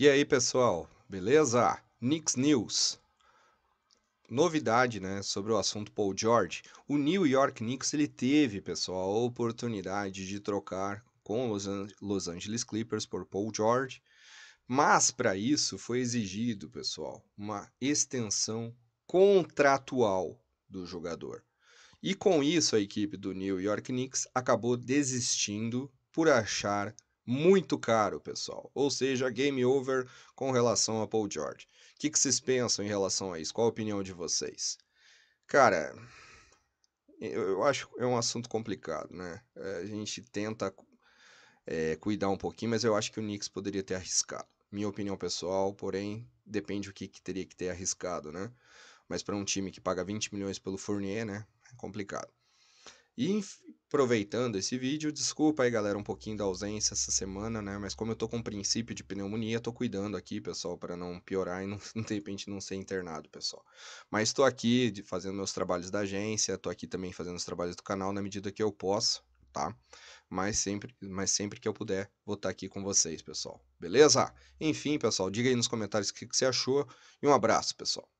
E aí, pessoal, beleza? Knicks News. Novidade, né, sobre o assunto Paul George. O New York Knicks ele teve, pessoal, a oportunidade de trocar com os Los Angeles Clippers por Paul George, mas para isso foi exigido, pessoal, uma extensão contratual do jogador. E com isso a equipe do New York Knicks acabou desistindo por achar muito caro, pessoal. Ou seja, game over com relação a Paul George. O que, que vocês pensam em relação a isso? Qual a opinião de vocês? Cara, eu acho que é um assunto complicado, né? É, a gente tenta é, cuidar um pouquinho, mas eu acho que o Knicks poderia ter arriscado. Minha opinião pessoal, porém, depende o que, que teria que ter arriscado, né? Mas para um time que paga 20 milhões pelo Fournier, né? É complicado. E, aproveitando esse vídeo, desculpa aí galera um pouquinho da ausência essa semana, né? Mas como eu tô com um princípio de pneumonia, tô cuidando aqui, pessoal, para não piorar e não, de repente não ser internado, pessoal. Mas tô aqui fazendo meus trabalhos da agência, tô aqui também fazendo os trabalhos do canal na medida que eu posso, tá? Mas sempre, mas sempre que eu puder, vou estar tá aqui com vocês, pessoal. Beleza? Enfim, pessoal, diga aí nos comentários o que, que você achou e um abraço, pessoal.